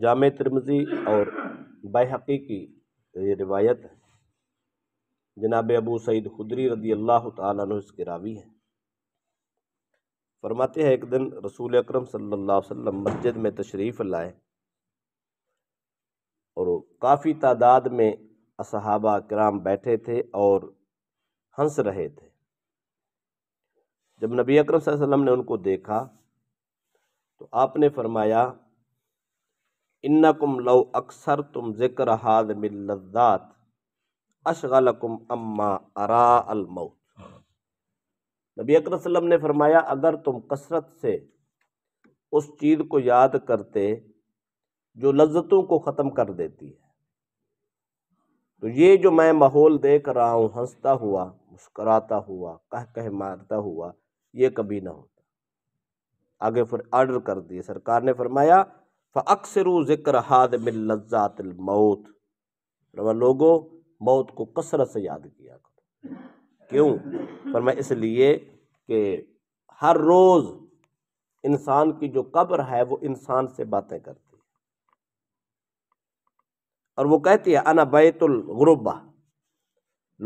जाम तिरमजी और बहकी की ये रिवायत है जनाब अबू सईद खुदरी रदी अल्लाह तुस्के रावी हैं फरमाते हैं एक दिन रसूल अक्रम सल्लल्लाहु मस्जिद में तशरीफ़ लाए और काफ़ी तादाद में असहाबा कराम बैठे थे और हंस रहे थे जब नबी अकरम ने उनको देखा तो आपने फरमाया इन्नकुम लो अक्सर तुम ज़िक्र हाद मिल्लत अशगलकुम अम्मा अरा अलमौत नबी अकरम ने फरमाया अगर तुम कसरत से उस चीज़ को याद करते जो लज्जतों को ख़त्म कर देती है तो ये जो मैं माहौल देख रहा हूँ हंसता हुआ मुस्कराता हुआ कह कह मारता हुआ ये कभी ना होता आगे फिर आर्डर कर दिए सरकार ने फरमाया फ़क्सरू ज़िक्र हाद मिल्ज़ातमौत रवा लोगो मौत को कसरत से याद किया करो क्यों पर मैं इसलिए कि हर रोज़ इंसान की जो कब्र है वो इंसान से बातें करती है और वो कहती है अना बैतुल गुरुबा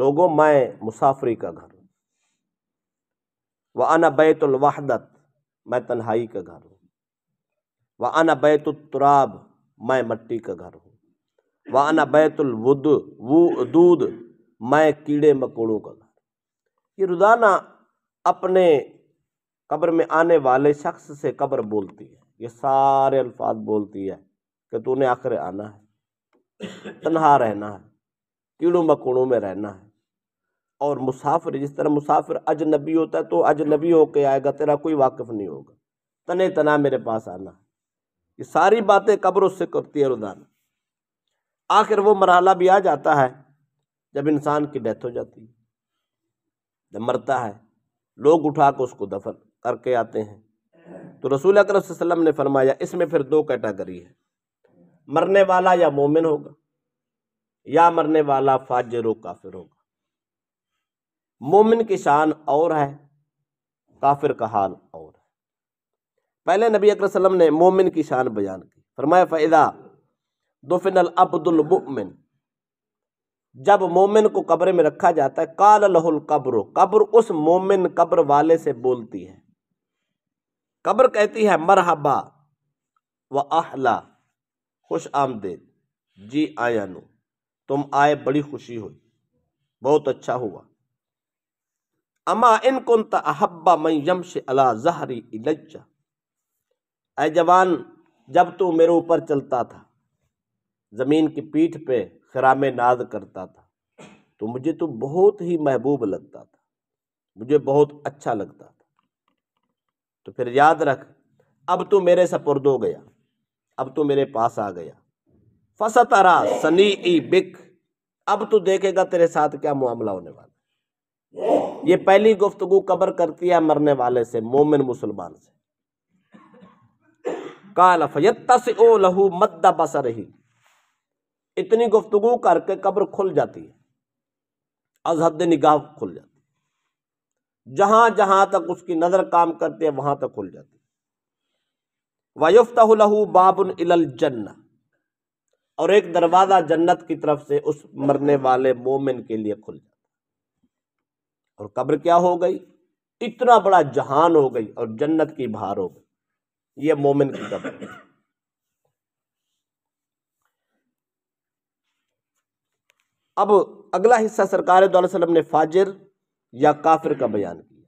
लोगों मैं मुसाफरी का घर हूँ व अना बैतुल वहदत मैं तन्हाई का घर हूँ वह अन बैतुलतराब मैं मट्टी का घर हूँ व अन बैतुलवुद वो दूध मैं कीड़े मकोड़ों का घर ये रोज़ाना अपने कब्र में आने वाले शख्स से कब्र बोलती है ये सारे अल्फाज बोलती है कि तूने आखिर आना है तनहा रहना है कीड़ों मकोड़ों में रहना है और मुसाफिर जिस तरह मुसाफिर अजनबी होता है तो अजनबी होके आएगा तेरा कोई वाकिफ़ नहीं होगा तने तना मेरे पास आना है ये सारी बातें कब्र उससे करती है रुदान आखिर वो मरहला भी आ जाता है जब इंसान की डेथ हो जाती है जब मरता है लोग उठा कर उसको दफन करके आते हैं तो रसूल अकरम वसल्लम ने फरमाया इसमें फिर दो कैटेगरी है मरने वाला या मोमिन होगा या मरने वाला फाजर काफिर होगा मोमिन की शान और है काफिर का हाल और पहले नबी अक्रम ने मोमिन की शान बयान की फरमाया फ़ैदा दोफिन अब्दुलमिन जब मोमिन को कब्र में रखा जाता है काल लहुल कब्र कब्र उस मोमिन कब्र वाले से बोलती है कब्र कहती है मरहबा व आहला खुश आमदेद जी आया नू तुम आए बड़ी खुशी हुई बहुत अच्छा हुआ अमा इन कुन तहब्बा मैं यमश अला जहरी इलज्जा ऐ जवान जब तू मेरे ऊपर चलता था ज़मीन की पीठ पे खराम नाद करता था तो मुझे तो बहुत ही महबूब लगता था मुझे बहुत अच्छा लगता था तो फिर याद रख अब तू मेरे सपुर्द हो गया अब तू मेरे पास आ गया फसत आरा सनी ई बिक अब तू देखेगा तेरे साथ क्या मामला होने वाला ये पहली गुफ्तगु कबर करती है मरने वाले से मोमिन मुसलमान से ओ लहू मद्दा बस रही इतनी गुफ्तगु करके कब्र खुल जाती है अजहद निगाह खुल जाती है जहां जहां तक उसकी नज़र काम करती है वहां तक खुल जाती है लहू बाबुन इलल जन्ना और एक दरवाज़ा जन्नत की तरफ से उस मरने वाले मोमिन के लिए खुल जाता और कब्र क्या हो गई इतना बड़ा जहान हो गई और जन्नत की बहार हो गई ये मोमिन की कब्र है अब अगला हिस्सा सरकार वसलम ने फाजिर या काफिर का बयान किया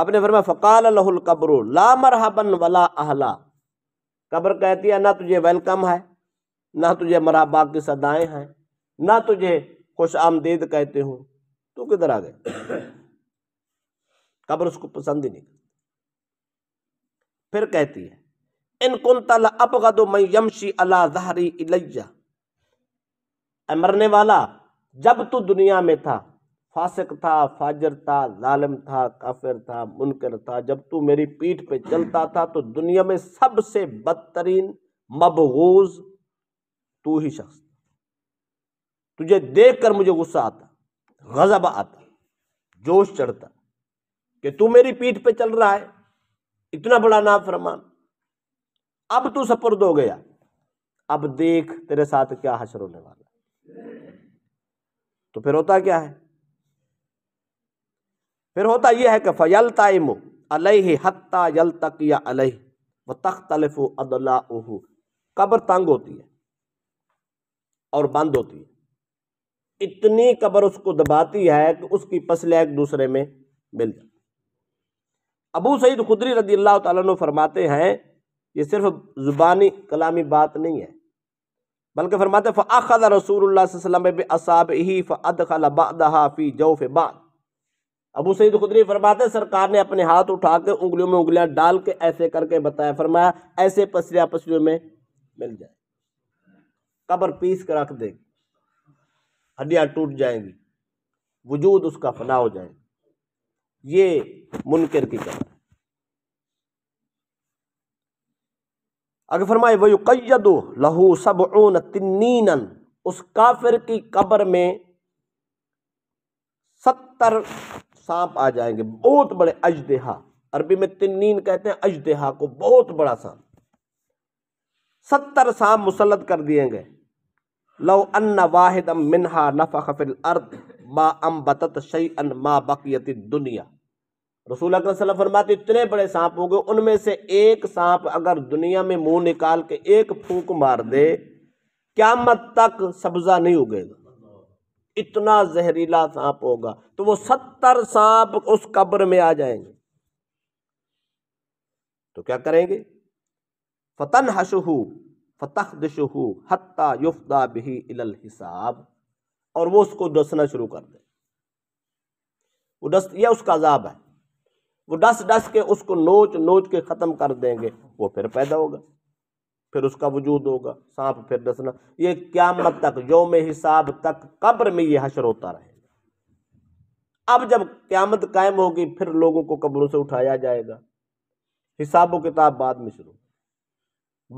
आपने फरमा फ़काल कब्र ला मरहबन वला अहला कब्र कहती है ना तुझे वेलकम है ना तुझे मराबाग की सदाएं हैं ना तुझे खुश आमदेद कहते हो तू किधर आ गए कब्र उसको पसंद ही नहीं फिर कहती है इन कुंतल यमशी अला जहरी इलैया मरने वाला जब तू दुनिया में था फासिक था फाजर था जालिम था काफिर था मुनकर था जब तू मेरी पीठ पे चलता था तो दुनिया में सबसे बदतरीन मबगूज तू ही शख्स तुझे देख कर मुझे गुस्सा आता गजब आता जोश चढ़ता कि तू मेरी पीठ पे चल रहा है इतना बड़ा नाफरमान अब तू सपुर्द हो गया अब देख तेरे साथ क्या हशर होने वाला तो फिर होता क्या है फिर होता यह है कि फयल तयम अलह हत्ता यल तक या अलह व तख्त अदला कब्र तंग होती है और बंद होती है इतनी कब्र उसको दबाती है कि उसकी पसलें एक दूसरे में मिल जाती अबू सईद खुदरी रदी अल्लाह तु फरमाते हैं ये सिर्फ ज़ुबानी कलामी बात नहीं है बल्कि फरमाते फ़ाखद रसूल असाब ही फ़द फ़ी जौफ बाद अबू सईद खुदरी फरमाते सरकार ने अपने हाथ उठा के उंगलियों में उंगलियाँ डाल के ऐसे करके बताया फरमाया ऐसे पसरिया पसरियों में मिल जाए कबर पीस कर रख दे हड्डियाँ टूट जाएंगी वजूद उसका फना हो जाएगा ये मुनकर की कहना अगर फरमाए कैदो लहू सब ऊन तिन्नीन उस काफिर की कब्र में सत्तर सांप आ जाएंगे बहुत बड़े अजदेहा अरबी में तिन्नीन कहते हैं अजदेहा को बहुत बड़ा सांप सत्तर सांप मुसलत कर दिए गए लो अन्ना वाहिद मिनहा नफ़ा खफिल अर्द मा अम बतत शई अन मा बकियती दुनिया रसूल अकरम फरमाते इतने बड़े सांप होंगे उनमें से एक सांप अगर दुनिया में मुंह निकाल के एक फूक मार दे क्या मत तक सब्जा नहीं उगेगा इतना जहरीला सांप होगा तो वो सत्तर सांप उस कब्र में आ जाएंगे तो क्या करेंगे फतन हशहू फतख दशहू हत्ता युफ्ता बिही इलल हिसाब और वो उसको डसना शुरू कर दे वो डस यह उसका अजाब है वो डस डस के उसको नोच नोच के ख़त्म कर देंगे वो फिर पैदा होगा फिर उसका वजूद होगा सांप फिर डसना ये क्यामत तक योम हिसाब तक कब्र में ये हशर होता रहेगा अब जब क्यामत कायम होगी फिर लोगों को कब्रों से उठाया जाएगा हिसाब किताब बाद में शुरू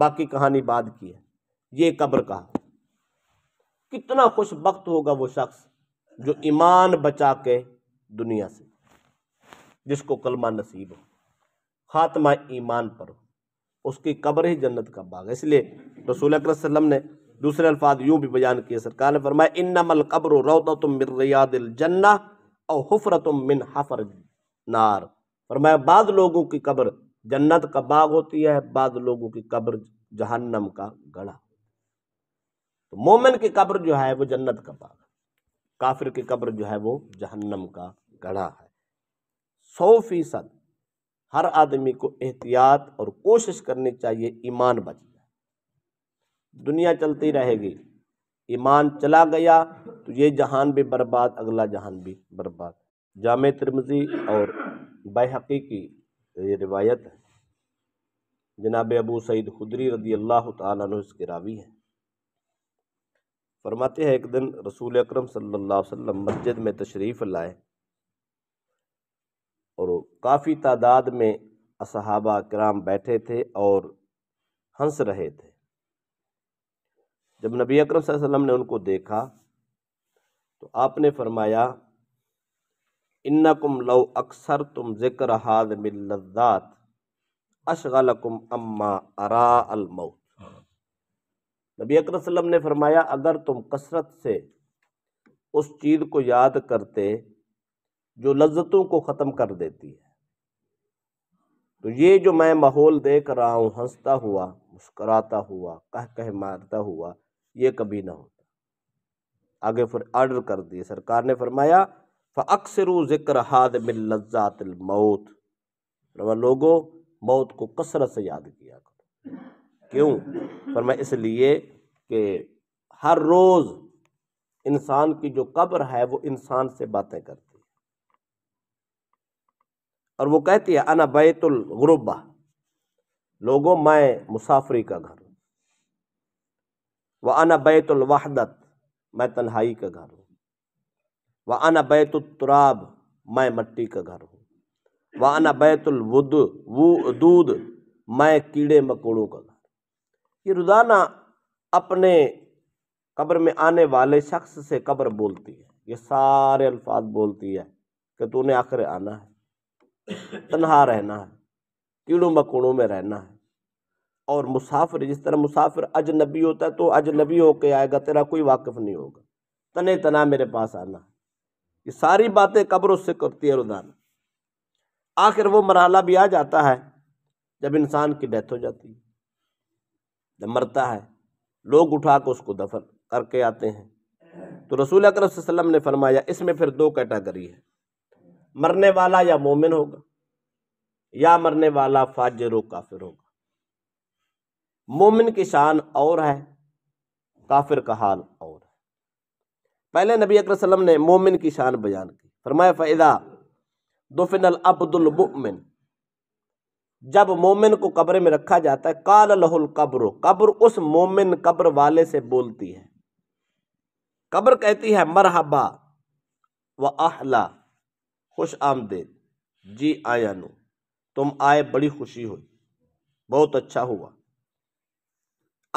बाकी कहानी बाद की है ये कब्र का कितना खुश वक्त होगा वो शख्स जो ईमान बचा के दुनिया से जिसको कलमा नसीब हो खात्मा ईमान पर हो उसकी कब्र ही जन्नत का बाग इसलिए रसूल अक्रम ने दूसरे अल्फाज यूँ भी बयान किए सरकार ने फरमाया इन नमल कब्र रौतम रियादिल जन्ना और हफरतम मिन हफर नार फरमाया बाद लोगों की कब्र जन्नत का बाग होती है बाद लोगों की कब्र जहन्नम का गढ़ा तो मोमिन की कब्र जो है वो जन्नत का बाग काफिर की कब्र जो है वो जहन्नम का गढ़ा है सौ फीसद हर आदमी को एहतियात और कोशिश करनी चाहिए ईमान बच जाए दुनिया चलती रहेगी ईमान चला गया तो ये जहान भी बर्बाद अगला जहान भी बर्बाद जाम तिरमजी और बहकी की ये रिवायत है जनाब अबू सईद खुदरी रदी अल्लाह तक रावी हैं फरमाते हैं एक दिन रसूल अक्रम सल्ला वसम मस्जिद में तशरीफ़ लाए और काफ़ी तादाद में असहाबा कराम बैठे थे और हंस रहे थे जब नबी अकरम वसल्लम ने उनको देखा तो आपने फरमाया इन्नकुम लव अक्सर तुम ज़िक्र हाद मिल्लत अशगलकुम अम्मा अरा अलमौत नबी अकरम वसल्लम ने फरमाया अगर तुम कसरत से उस चीज़ को याद करते जो लज्जतों को ख़त्म कर देती है तो ये जो मैं माहौल देख रहा हूँ हंसता हुआ मुस्कराता हुआ कह कह मारता हुआ ये कभी ना होता आगे फिर आर्डर कर दिए सरकार ने फरमाया फ अक्सर ज़िक्र हाद मिल मौत लोगो मौत को कसरत से याद किया करो क्यों मैं इसलिए कि हर रोज़ इंसान की जो कब्र है वो इंसान से बातें करती और वो कहती है अना बैतुल गुरुबा लोगों मैं मुसाफरी का घर हूँ व अना बैतुल मैं तन्हाई का घर हूँ व अना बैतुलतराब मैं मट्टी का घर हूँ व अना बैतुल वुद वो दूध मैं कीड़े मकोड़ों का घर ये रोज़ाना अपने कब्र में आने वाले शख्स से कब्र बोलती है ये सारे अल्फाज बोलती है कि तूने आखिर आना है तनहा रहना है कीड़ों मकोड़ों में रहना है और मुसाफिर जिस तरह मुसाफिर अजनबी होता है तो अजनबी होके आएगा तेरा कोई वाकिफ़ नहीं होगा तने तना मेरे पास आना ये सारी बातें कब्र उससे करती है रुदान आखिर वो मरहला भी आ जाता है जब इंसान की डेथ हो जाती है जब मरता है लोग उठा कर उसको दफन करके आते हैं तो रसूल अक्रम ने फरमाया इसमें फिर दो कैटागरी है मरने वाला या मोमिन होगा या मरने वाला फाजर व काफिर होगा मोमिन की शान और है काफिर का हाल और है पहले नबी अक्रम ने मोमिन की शान बयान की फरमाया फ़ैदा दोफिन अब्दुलमिन जब मोमिन को कब्र में रखा जाता है काल लहुल कब्र कब्र उस मोमिन कब्र वाले से बोलती है कब्र कहती है मरहबा व आहला खुश आमदेद जी आया नू तुम आए बड़ी खुशी हुई बहुत अच्छा हुआ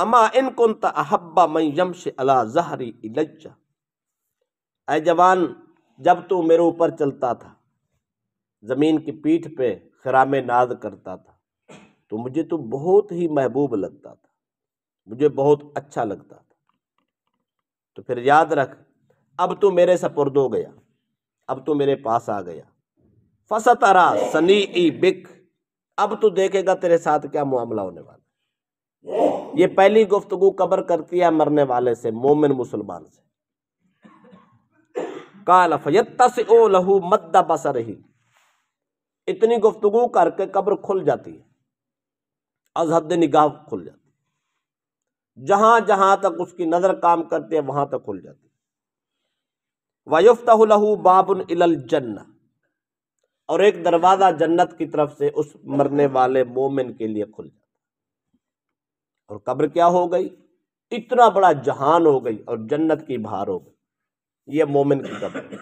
अमा इन कुन तहब्बा मई यम से अला जहरी इलज्जा ऐ जवान जब तू मेरे ऊपर चलता था ज़मीन की पीठ पे खराम नाज करता था तो मुझे तो बहुत ही महबूब लगता था मुझे बहुत अच्छा लगता था तो फिर याद रख अब तू मेरे सपुर्द हो गया अब तो मेरे पास आ गया आरा सनी ई बिक अब तो देखेगा तेरे साथ क्या मामला होने वाला ये पहली गुफ्तगु कबर करती है मरने वाले से मोमिन मुसलमान से काल ओ लहू मद्दा बसा रही इतनी गुफ्तगु करके कब्र खुल जाती है अजहद निगाह खुल जाती है जहां जहां तक उसकी नज़र काम करती है वहां तक खुल जाती है वयुफ्तहू बाबन इलल जन्न और एक दरवाज़ा जन्नत की तरफ से उस मरने वाले मोमिन के लिए खुल जाता और कब्र क्या हो गई इतना बड़ा जहान हो गई और जन्नत की भार हो गई ये मोमिन की कब्र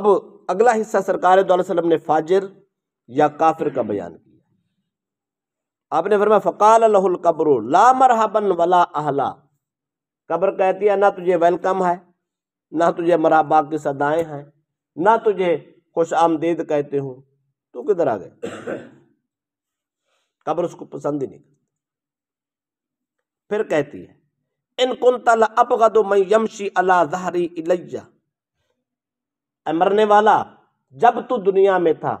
अब अगला हिस्सा सरकार ने फाजिर या काफिर का बयान किया आपने फरमा फ़काल लहुल कब्र ला मरहबन वला अहला कब्र कहती है ना तुझे वेलकम है ना तुझे मराबा की सदाएँ हैं ना तुझे खुश आमदीद कहते हूँ तू किधर आ गए कब्र उसको पसंद ही नहीं फिर कहती है इन कुंतल अपगद मैं यमशी अला जहरी इलैया मरने वाला जब तू दुनिया में था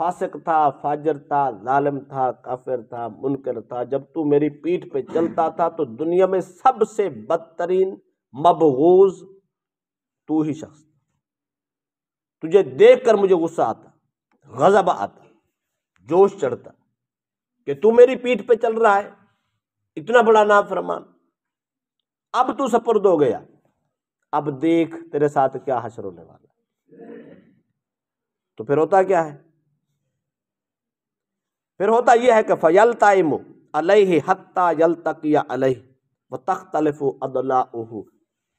फासक था फाजर था लालम था काफिर था मुनकर था जब तू मेरी पीठ पे चलता था तो दुनिया में सबसे बदतरीन मबगूज तू ही शख्स तुझे देख कर मुझे गुस्सा आता गजब आता जोश चढ़ता कि तू मेरी पीठ पे चल रहा है इतना बड़ा ना फरमान अब तू सपुर्द हो गया अब देख तेरे साथ क्या हशर होने वाला तो फिर होता क्या है फिर होता यह है कि फ़यल तयम अलह हत्ता यल तक या अलह व तख्त अदला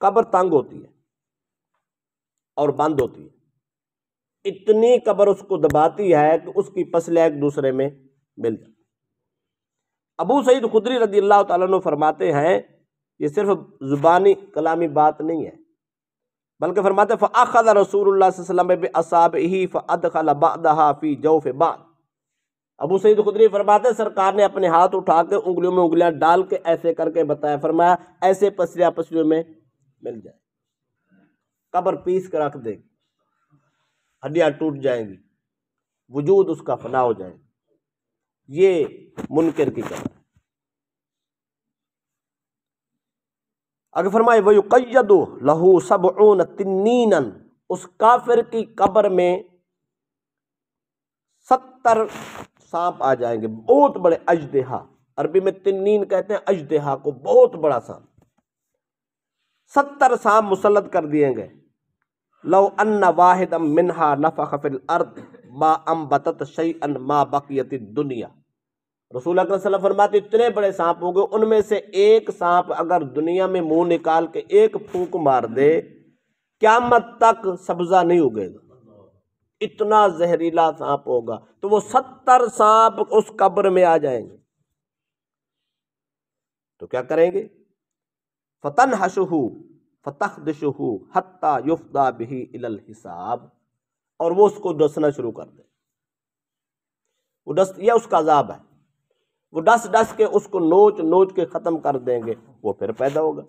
कब्र तंग होती है और बंद होती है इतनी कब्र उसको दबाती है कि उसकी पसलें एक दूसरे में मिल जाती अबू सईद खुदरी रदी अल्लाह तु फरमाते हैं ये सिर्फ ज़ुबानी कलामी बात नहीं है बल्कि फरमाते फ़ाखद रसूल वसलम बसाब ही फ़द खला बदहा फ़ी फ़ बाद अबू सईद खुदरी फरमाते सरकार ने अपने हाथ उठा के उंगलियों में उंगलियां डाल के ऐसे करके बताया फरमाया ऐसे पसलियां पसलियों में मिल जाए कबर पीस कर रख दे हड्डियां टूट जाएंगी वजूद उसका फना हो जाएगा ये मुनकर की कबर अगर फरमाए वही कैदो लहू सब ऊन तिन्नीन उस काफिर की कबर में सत्तर सांप आ जाएंगे बहुत बड़े अजदेहा अरबी में तिन्नीन कहते हैं अजदेहा को बहुत बड़ा सांप सत्तर सांप मुसलत कर दिए गए लव अन्न वाहिद अम मिनहा नफ़ा खफिल अर्द मा अम बतत शई अन मा बकियत दुनिया रसूल अकरम फरमाते इतने बड़े सांप होंगे उनमें से एक सांप अगर दुनिया में मुंह निकाल के एक फूंक मार दे क्या मत तक सब्जा नहीं उगेगा इतना जहरीला सांप होगा तो वो सत्तर सांप उस कब्र में आ जाएंगे तो क्या करेंगे फतन हशहू फतह दशहू हत्ता युफ्ता बिही इलल हिसाब और वो उसको डसना शुरू कर दे वो डस यह उसका अजाब है वो डस डस के उसको नोच नोच के ख़त्म कर देंगे वो फिर पैदा होगा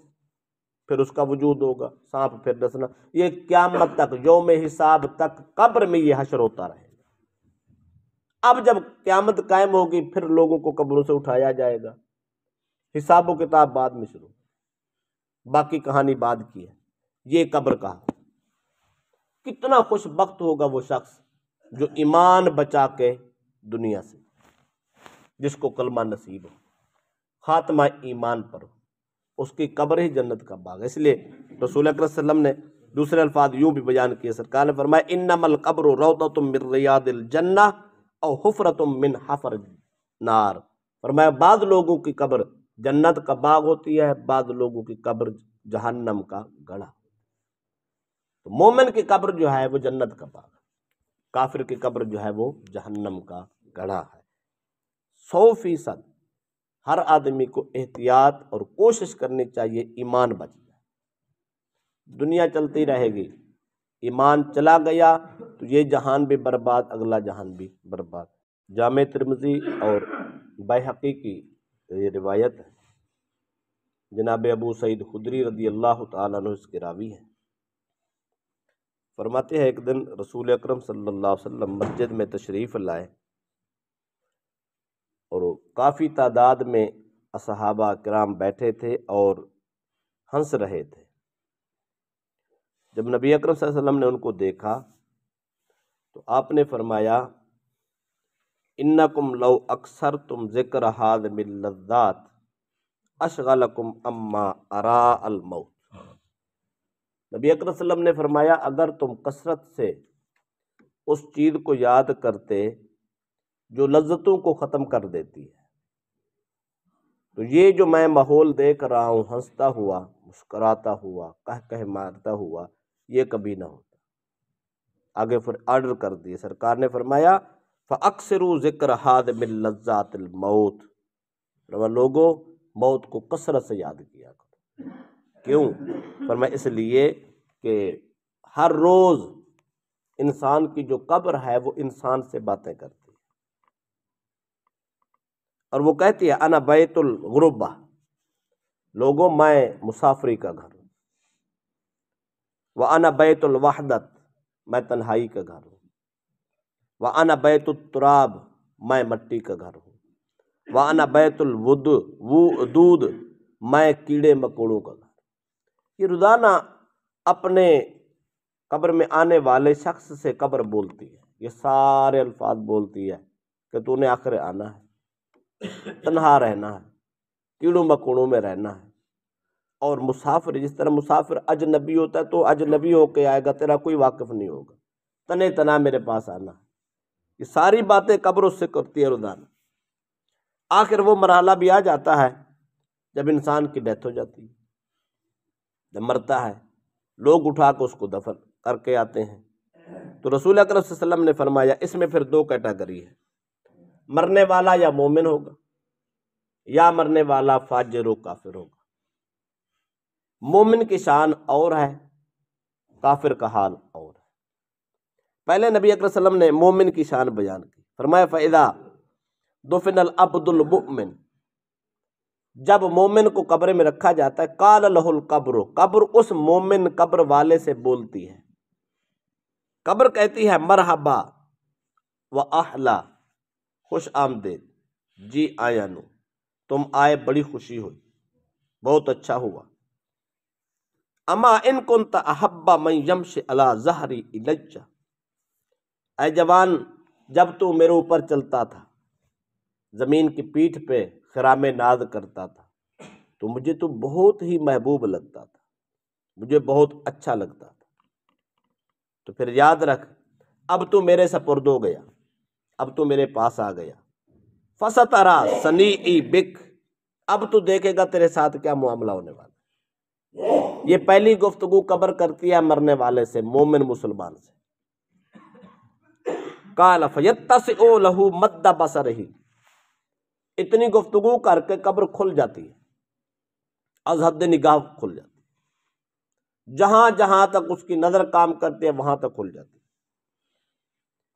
फिर उसका वजूद होगा सांप फिर दसना ये क्यामत तक योम हिसाब तक कब्र में ये हशर होता रहेगा अब जब क्यामत कायम होगी फिर लोगों को कब्रों से उठाया जाएगा हिसाब किताब बाद में शुरू बाकी कहानी बाद की है ये कब्र कहा कितना खुश वक्त होगा वो शख्स जो ईमान बचा के दुनिया से जिसको कलमा नसीब हो खात्मा ईमान पर हो उसकी कब्र ही जन्नत का बाग है इसलिए रसूल अक्रम ने दूसरे अल्फाज यूँ भी बयान किए सरकार ने फरमाया इन नमल कब्र रौत मिन रियादिल मिन हफर नार फरमाया बाद लोगों की कब्र जन्नत का बाग होती है बाद लोगों की कब्र जहन्नम का गढ़ा तो मोमिन की कब्र जो है वो जन्नत का बाग काफिर की कब्र जो है वो जहन्नम का गढ़ा है सौ फीसद हर आदमी को एहतियात और कोशिश करनी चाहिए ईमान बच जाए दुनिया चलती रहेगी ईमान चला गया तो ये जहान भी बर्बाद अगला जहान भी बर्बाद जाम तिरमजी और बहकी की ये रिवायत है जनाब अबू सईद खुदरी रदी अल्लाह तक रावी हैं फरमाते हैं एक दिन रसूल अक्रम सल्ला अलैहि मस्जिद में तशरीफ़ लाए काफ़ी तादाद में असहाबा कराम बैठे थे और हंस रहे थे जब नबी अकरम वसल्लम ने उनको देखा तो आपने फरमाया इन्नकुम लव अक्सर तुम जिक्र हाद मिल्लत अशगलकुम अम्मा अरा अलमौत नबी अकरम वसल्लम ने फरमाया अगर तुम कसरत से उस चीज़ को याद करते जो लज्जतों को ख़त्म कर देती है तो ये जो मैं माहौल देख रहा हूँ हंसता हुआ मुस्कराता हुआ कह कह मारता हुआ ये कभी ना होता आगे फिर आर्डर कर दिए सरकार ने फरमाया फ़क्सर ज़िक्र हाद मिल्लज़ातमौत फरमा लोगों मौत को कसरत से याद किया करो क्यों फरमा इसलिए कि हर रोज़ इंसान की जो कब्र है वो इंसान से बातें करती और वो कहती है अना बैतुल गुरुबा लोगों मैं मुसाफरी का घर हूँ वह अना बैतुल वहदत मैं तन्हाई का घर हूँ व अना बैतुलतराब मैं मट्टी का घर हूँ व अना बैतुल वुद वो दूध मैं कीड़े मकोड़ों का घर ये रोज़ाना अपने कब्र में आने वाले शख्स से कब्र बोलती है ये सारे अल्फाज बोलती है कि तूने आखिर आना है तनहा रहना है कीड़ों मकोड़ों में रहना है और मुसाफिर जिस तरह मुसाफिर अजनबी होता है तो अजनबी होके आएगा तेरा कोई वाकिफ नहीं होगा तने तना मेरे पास आना है ये सारी बातें कब्र उससे करती है रुदान आखिर वो मरहला भी आ जाता है जब इंसान की डेथ हो जाती है जब मरता है लोग उठा कर उसको दफन करके आते हैं तो रसूल अकरम ने फरमाया इसमें फिर दो कैटेगरी है मरने वाला या मोमिन होगा या मरने वाला फाजर व काफिर होगा मोमिन की शान और है काफिर का हाल और है पहले नबी अक्रम ने मोमिन की शान बयान की फरमाया फ़ैदा दोफिन अब्दुलमिन जब मोमिन को कब्र में रखा जाता है काल लहुल कब्र कब्र उस मोमिन कब्र वाले से बोलती है कब्र कहती है मरहबा व आहला खुश आमदेद जी आया नू तुम आए बड़ी खुशी हुई बहुत अच्छा हुआ अमा इन कुन तहब्बा मई यम से अला जहरी इलज्जा ऐ जवान जब तू मेरे ऊपर चलता था ज़मीन की पीठ पे खराम नाद करता था तो मुझे तो बहुत ही महबूब लगता था मुझे बहुत अच्छा लगता था तो फिर याद रख अब तू मेरे सपुर्द हो गया अब तो मेरे पास आ गया फसतरा सनी ई बिक अब तो देखेगा तेरे साथ क्या मामला होने वाला ये पहली गुफ्तगु कबर करती है मरने वाले से मोमिन मुसलमान से काल फयतस ओ लहू मद्दा बसा रही इतनी गुफ्तगु करके कब्र खुल जाती है अजहद निगाह खुल जाती है जहां जहां तक उसकी नज़र काम करती है वहां तक खुल जाती है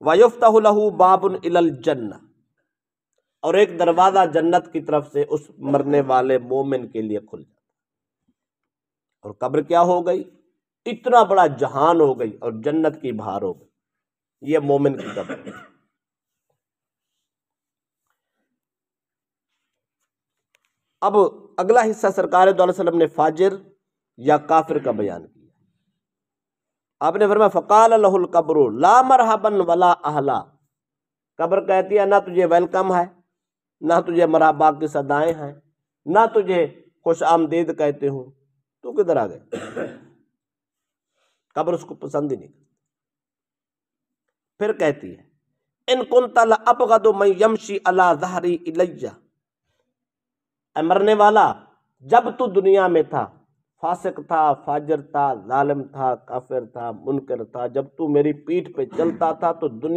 वयुफ्तहू बाबन इलल और एक दरवाज़ा जन्नत की तरफ से उस मरने वाले मोमिन के लिए खुल जाता और कब्र क्या हो गई इतना बड़ा जहान हो गई और जन्नत की भार हो गई ये मोमिन की कब्र अब अगला हिस्सा सरकार ने फाजिर या काफिर का बयान किया आपने फरमा फ़काल कब्र ला मरहबन वला अहला कब्र कहती है ना तुझे वेलकम है ना तुझे मराबा की सदाएँ हैं ना तुझे खुश आमदीद कहते हूँ तू किधर आ गए कब्र उसको पसंद ही नहीं फिर कहती है इन कुंतल तल अब मैं यमशी अला जहरी इलैया मरने वाला जब तू दुनिया में था फासक था फाजर था लालम था काफिर था मुनकर था जब तू मेरी पीठ पे चलता था तो दुनिया